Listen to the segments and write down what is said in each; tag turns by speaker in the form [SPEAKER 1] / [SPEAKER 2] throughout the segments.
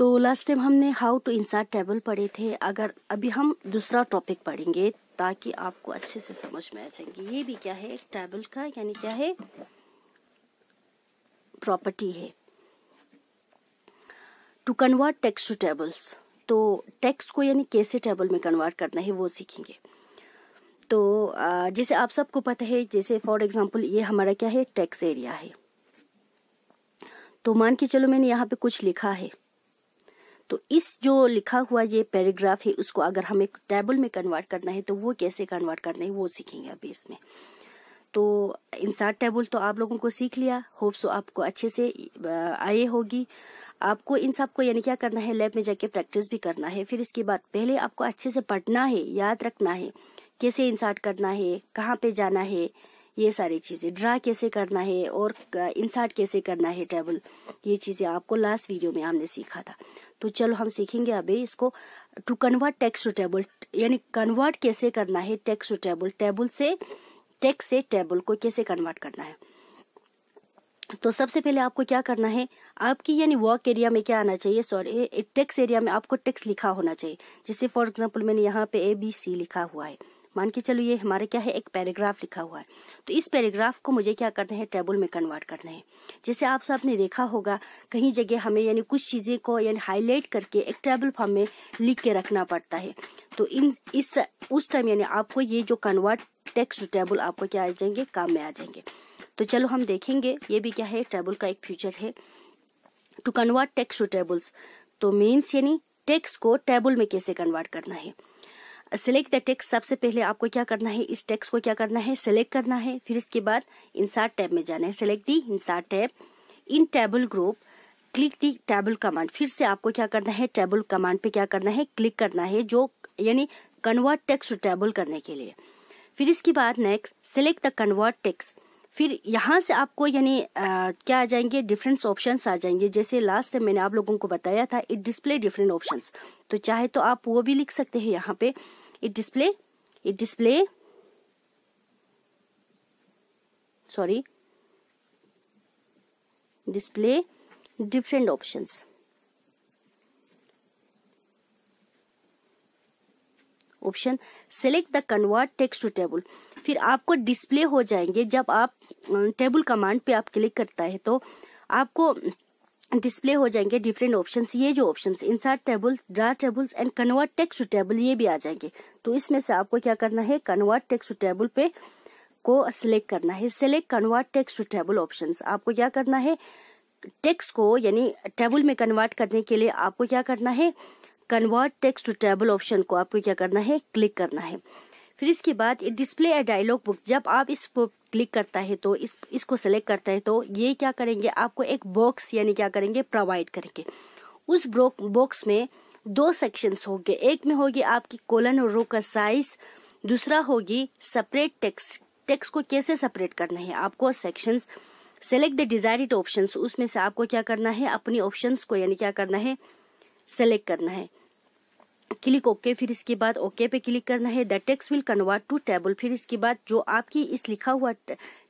[SPEAKER 1] तो last time हमने how to insert table पढ़े थे अगर अभी हम दूसरा टॉपिक पढ़ेंगे ताकि आपको अच्छे से समझ में आ जाएंगे ये भी क्या है एक टेबल का यानी क्या है प्रॉपर्टी है to convert text to tables तो टेक्स्ट को यानी कैसे टेबल में कन्वर्ट करना है वो सीखेंगे तो जैसे आप सबको पता है जैसे फॉर एग्जाम्पल ये हमारा क्या है टेक्स एरिया है तो मान के चलो मैंने यहाँ पे कुछ लिखा है तो इस जो लिखा हुआ ये पैराग्राफ है उसको अगर हमें टेबल में कन्वर्ट करना है तो वो कैसे कन्वर्ट करना है वो सीखेंगे अभी इसमें तो इंसार टेबल तो आप लोगों को सीख लिया होप सो आपको अच्छे से आए होगी आपको इन सब को यानी क्या करना है लैब में जाके प्रैक्टिस भी करना है फिर इसके बाद पहले आपको अच्छे से पढ़ना है याद रखना है कैसे इंसार्ट करना है कहाँ पे जाना है ये सारी चीज़ें ड्रा कैसे करना है और इंसर्ट कैसे करना है टेबल ये चीज़ें आपको लास्ट वीडियो में हमने सीखा था तो चलो हम सीखेंगे अभी इसको to convert text to table यानी कन्वर्ट कैसे करना है टेक्स टू टेबल टेबल से टेक्स से टेबल को कैसे कन्वर्ट करना है तो सबसे पहले आपको क्या करना है आपकी यानी वर्क एरिया में क्या आना चाहिए सॉरी टेक्स एरिया में आपको टेक्स लिखा होना चाहिए जैसे फॉर एग्जाम्पल मैंने यहाँ पे ए बी सी लिखा हुआ है मान के चलो ये हमारे क्या है एक पैराग्राफ लिखा हुआ है तो इस पैराग्राफ को मुझे क्या करना है टेबल में कन्वर्ट करना है जैसे आप सबने देखा होगा कहीं जगह हमें यानी कुछ चीज़ें को यानी हाईलाइट करके एक टेबल फॉर्म में लिख के रखना पड़ता है तो इन इस उस टाइम यानी आपको ये जो कन्वर्ट टेक्स्ट टेबल आपको क्या आ जाएंगे काम में आ जाएंगे तो चलो हम देखेंगे ये भी क्या है टेबल का एक फ्यूचर है to convert text to tables तो मीन्स यानी टेक्स्ट को टेबल में कैसे कन्वर्ट करना है सेलेक्ट द टेक्स्ट सबसे पहले आपको क्या करना है इस टेक्स्ट को क्या करना है सेलेक्ट करना है फिर इसके बाद इंसार्ट टैब में जाना है select the insert tab in table group click the table command फिर से आपको क्या करना है टेबल कमांड पे क्या करना है क्लिक करना है जो यानी कन्वर्ट टेक्स्ट टेबल करने के लिए फिर इसके बाद next select the convert text फिर यहाँ से आपको यानी क्या आ जाएंगे डिफरेंट ऑप्शंस आ जाएंगे जैसे लास्ट टाइम मैंने आप लोगों को बताया था इट डिस्प्ले डिफरेंट ऑप्शंस तो चाहे तो आप वो भी लिख सकते हैं यहाँ पे it display it display sorry display different options option select the convert text to table फिर आपको डिस्प्ले हो जाएंगे जब आप टेबल कमांड पे आप क्लिक करता है तो आपको डिस्प्ले हो जाएंगे डिफरेंट ऑप्शन ये जो option insert table draw tables and convert text to table ये भी आ जाएंगे तो इसमें से आपको क्या करना है कन्वर्ट टेक्स टू टेबल पे को सिलेक्ट करना है select convert text to table option आपको क्या करना है टेक्स्ट को यानी टेबल में कन्वर्ट करने के लिए आपको क्या करना है convert text to table option को आपको क्या करना है क्लिक करना है फिर इसके बाद डिस्प्ले ए डायलॉग बुक जब आप इस क्लिक करता है तो इस इसको सेलेक्ट करता है तो ये क्या करेंगे आपको एक बॉक्स यानी क्या करेंगे प्रोवाइड करेंगे उस बॉक्स में दो सेक्शंस होंगे एक में होगी आपकी कोलन और रो का साइज दूसरा होगी सेपरेट टेक्स्ट टेक्स्ट को कैसे सेपरेट करना है आपको sections select the desired options उसमें से आपको क्या करना है अपनी ऑप्शंस को यानी क्या करना है सेलेक्ट करना है क्लिक ओके फिर इसके बाद ओके पे क्लिक करना है the text will convert to table फिर इसके बाद जो आपकी इस लिखा हुआ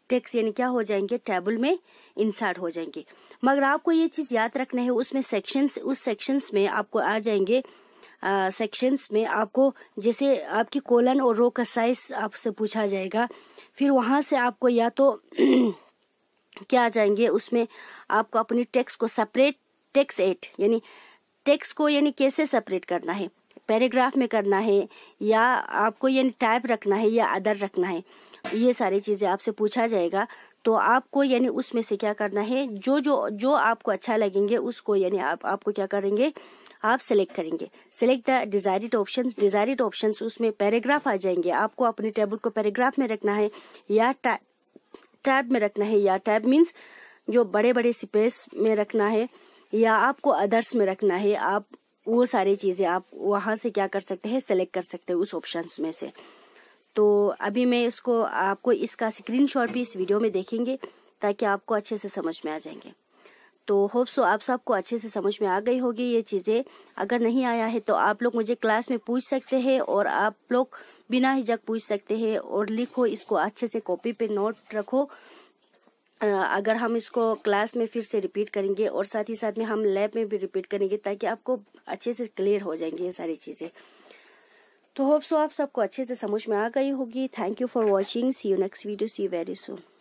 [SPEAKER 1] टेक्स यानी क्या हो जाएंगे टेबल में इंसर्ट हो जाएंगे मगर आपको ये चीज याद रखना है उसमें सेक्शंस उस सेक्शंस में आपको आ जाएंगे सेक्शंस में आपको जैसे आपकी कोलन और रो का साइज आपसे पूछा जाएगा फिर वहां से आपको या तो क्या आ जाएंगे उसमें आपको अपनी टेक्स को सेपरेट टेक्स एट यानी टेक्स को यानी कैसे सेपरेट करना है पैराग्राफ में करना है या आपको ये टाइप रखना है या अदर रखना है ये सारी चीज़ें आपसे पूछा जाएगा तो आपको यानी उसमें से क्या करना है जो जो जो आपको अच्छा लगेंगे उसको यानी आप आपको क्या करेंगे आप सेलेक्ट करेंगे select the desired option desired option उसमें पैराग्राफ आ जाएंगे आपको अपने टेबल को पैराग्राफ में रखना है या टैब में रखना है या टैब मीन्स जो बड़े बड़े स्पेस में रखना है या आपको अदर्स में रखना है आप वो सारी चीज़ें आप वहां से क्या कर सकते हैं सेलेक्ट कर सकते हैं उस ऑप्शंस में से तो अभी मैं इसको आपको इसका स्क्रीनशॉट भी इस वीडियो में देखेंगे ताकि आपको अच्छे से समझ में आ जाएंगे तो होप सो आप सबको अच्छे से समझ में आ गई होगी ये चीज़ें अगर नहीं आया है तो आप लोग मुझे क्लास में पूछ सकते हैं और आप लोग बिना हिजक पूछ सकते हैं और लिखो इसको अच्छे से कॉपी पे नोट रखो अगर हम इसको क्लास में फिर से रिपीट करेंगे और साथ ही साथ में हम लैब में भी रिपीट करेंगे ताकि आपको अच्छे से क्लियर हो जाएंगे ये सारी चीज़ें तो होप सो आप सबको अच्छे से समझ में आ गई होगी thank you for watching see you next video see very soon